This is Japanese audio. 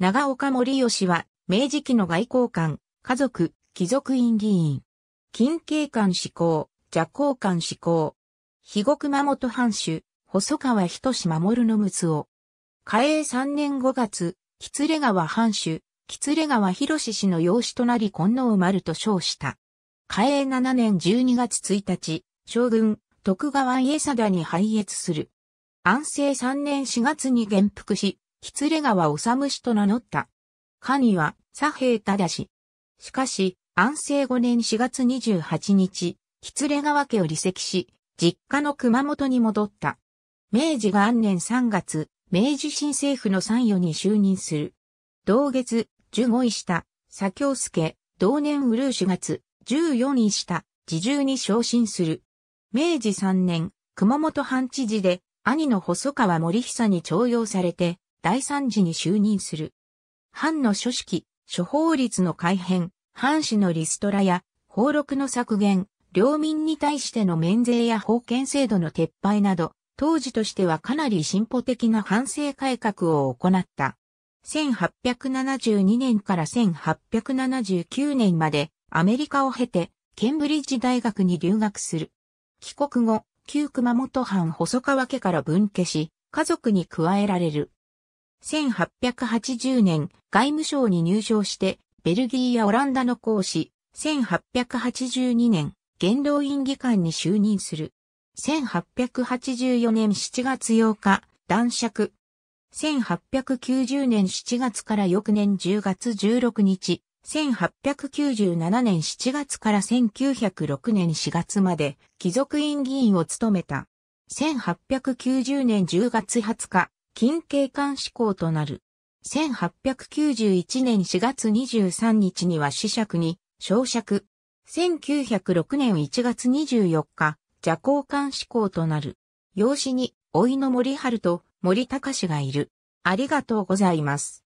長岡森義は、明治期の外交官、家族、貴族院議員。近景官志向、蛇行官志向。肥後熊本藩主、細川仁志守の睦を。嘉永3年5月、喜連川藩主、喜連川博氏の養子となり金王丸と称した。嘉永7年12月1日、将軍、徳川家定に拝謁する。安政3年4月に元服し、失礼川治氏と名乗った。下には、左平忠氏。しかし、安政5年4月28日、失礼川家を離席し、実家の熊本に戻った。明治元年3月、明治新政府の参与に就任する。同月、15位下、左京介、同年ウルー4月、14位下、自重に昇進する。明治3年、熊本藩知事で、兄の細川森久に徴用されて、第三次に就任する。藩の書式、諸法律の改変、藩士のリストラや、法録の削減、領民に対しての免税や封建制度の撤廃など、当時としてはかなり進歩的な反省改革を行った。1872年から1879年までアメリカを経てケンブリッジ大学に留学する。帰国後、旧熊本藩細川家から分家し、家族に加えられる。1880年、外務省に入省して、ベルギーやオランダの講師、1882年、元老院議官に就任する。1884年7月8日、男爵。1890年7月から翌年10月16日、1897年7月から1906年4月まで貴族院議員を務めた。1890年10月20日、近景観志向となる。1891年4月23日には子爵に、小尺。1906年1月24日、邪行観志向となる。養子に、老いの森春と森隆がいる。ありがとうございます。